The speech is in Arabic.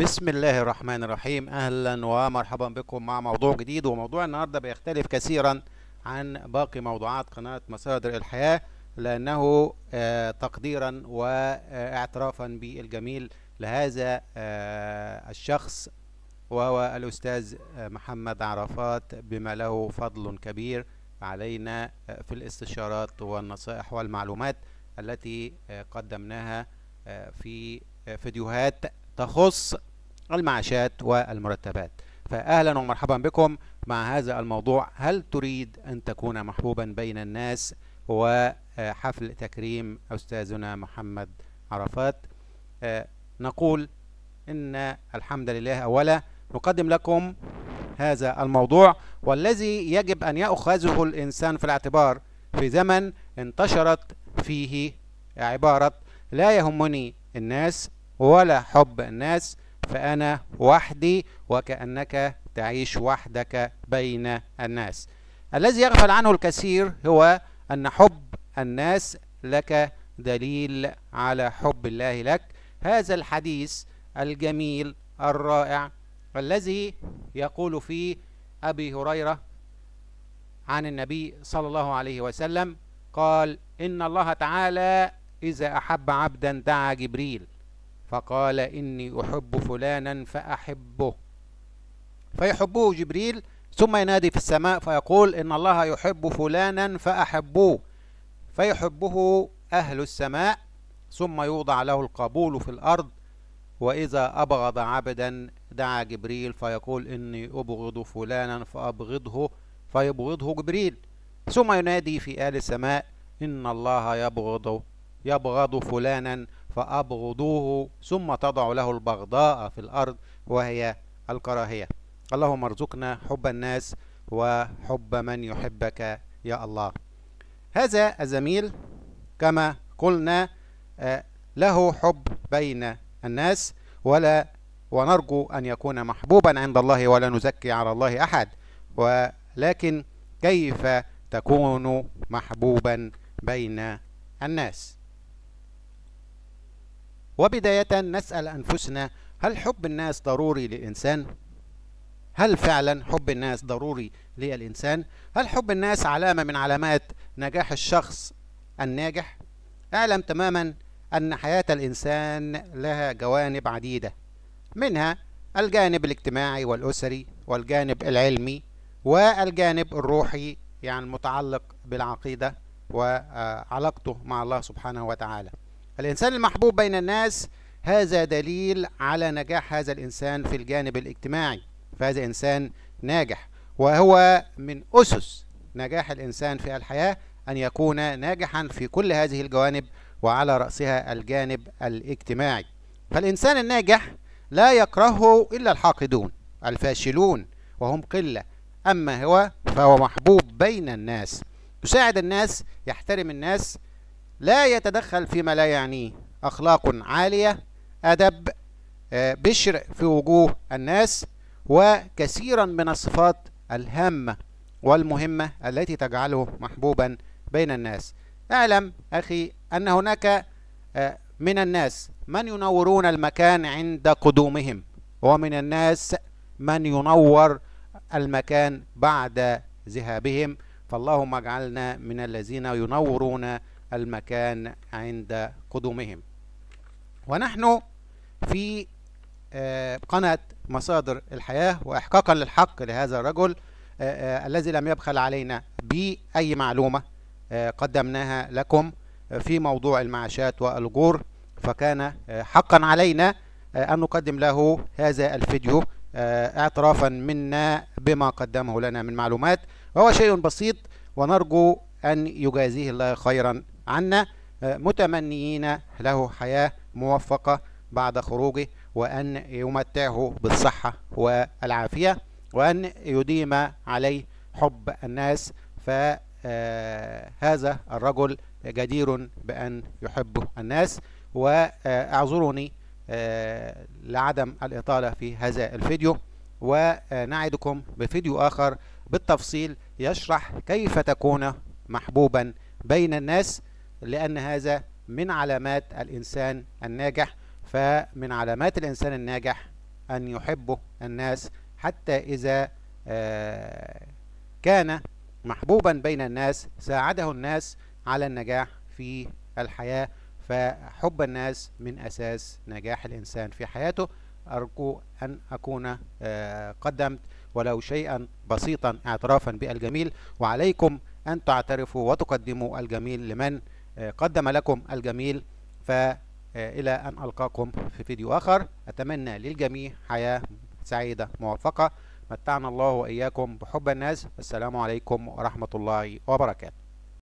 بسم الله الرحمن الرحيم اهلا ومرحبا بكم مع موضوع جديد وموضوع النهارده بيختلف كثيرا عن باقي موضوعات قناه مصادر الحياه لانه آه، تقديرا واعترافا بالجميل لهذا آه، الشخص وهو الاستاذ آه، محمد عرفات بما له فضل كبير علينا في الاستشارات والنصائح والمعلومات التي قدمناها في فيديوهات تخص المعاشات والمرتبات فأهلا ومرحبا بكم مع هذا الموضوع هل تريد أن تكون محبوبا بين الناس وحفل تكريم أستاذنا محمد عرفات نقول إن الحمد لله أولا نقدم لكم هذا الموضوع والذي يجب أن يأخذه الإنسان في الاعتبار في زمن انتشرت فيه عبارة لا يهمني الناس ولا حب الناس فأنا وحدي وكأنك تعيش وحدك بين الناس الذي يغفل عنه الكثير هو أن حب الناس لك دليل على حب الله لك هذا الحديث الجميل الرائع الذي يقول فيه أبي هريرة عن النبي صلى الله عليه وسلم قال إن الله تعالى إذا أحب عبدا دعا جبريل فقال إني أحب فلانا فأحبه فيحبه جبريل ثم ينادي في السماء فيقول إن الله يحب فلانا فأحبوه فيحبه أهل السماء ثم يوضع له القبول في الأرض وإذا أبغض عبدا دعا جبريل فيقول إني أبغض فلانا فأبغضه فيبغضه جبريل ثم ينادي في آل السماء إن الله يبغض يبغض فلانا فأبغضوه ثم تضع له البغضاء في الأرض وهي الكراهية اللهم ارزقنا حب الناس وحب من يحبك يا الله هذا الزميل كما قلنا آه، له حب بين الناس ولا ونرجو أن يكون محبوبا عند الله ولا نزكي على الله أحد ولكن كيف تكون محبوبا بين الناس وبداية نسأل أنفسنا هل حب الناس ضروري للإنسان؟ هل فعلا حب الناس ضروري للإنسان؟ هل حب الناس علامة من علامات نجاح الشخص الناجح؟ اعلم تماما أن حياة الإنسان لها جوانب عديدة منها الجانب الاجتماعي والأسري والجانب العلمي والجانب الروحي يعني المتعلق بالعقيدة وعلاقته مع الله سبحانه وتعالى الإنسان المحبوب بين الناس هذا دليل على نجاح هذا الإنسان في الجانب الاجتماعي فهذا إنسان ناجح وهو من أسس نجاح الإنسان في الحياة أن يكون ناجحا في كل هذه الجوانب وعلى رأسها الجانب الاجتماعي فالإنسان الناجح لا يكرهه إلا الحاقدون الفاشلون وهم قلة أما هو فهو محبوب بين الناس يساعد الناس يحترم الناس لا يتدخل فيما لا يعنيه أخلاق عالية أدب آه، بشر في وجوه الناس وكثيرا من الصفات الهامة والمهمة التي تجعله محبوبا بين الناس اعلم أخي أن هناك آه، من الناس من ينورون المكان عند قدومهم ومن الناس من ينور المكان بعد ذهابهم فاللهم اجعلنا من الذين ينورون المكان عند قدومهم ونحن في آه، قناة مصادر الحياة وإحقاقا للحق لهذا الرجل آه، آه، الذي لم يبخل علينا بأي معلومة قدمناها لكم في موضوع المعاشات والأجور فكان حقا علينا أن نقدم له هذا الفيديو اعترافا منا بما قدمه لنا من معلومات وهو شيء بسيط ونرجو أن يجازيه الله خيرا عنا آه، متمنيين له حياة موفقة بعد خروجه وأن يمتعه بالصحة والعافية وأن يديم عليه حب الناس فهذا آه، الرجل جدير بأن يحب الناس واعذروني آه، لعدم الإطالة في هذا الفيديو ونعدكم بفيديو آخر بالتفصيل يشرح كيف تكون محبوبا بين الناس لأن هذا من علامات الإنسان الناجح فمن علامات الإنسان الناجح أن يحبه الناس حتى إذا آه، كان محبوبا بين الناس ساعده الناس على النجاح في الحياة فحب الناس من أساس نجاح الإنسان في حياته أرجو أن أكون آه، قدمت ولو شيئا بسيطا اعترافا بالجميل وعليكم أن تعترفوا وتقدموا الجميل لمن آه، قدم لكم الجميل فإلى أن ألقاكم في فيديو آخر أتمنى للجميع حياة سعيدة موفقة متعنا الله وإياكم بحب الناس السلام عليكم ورحمة الله وبركاته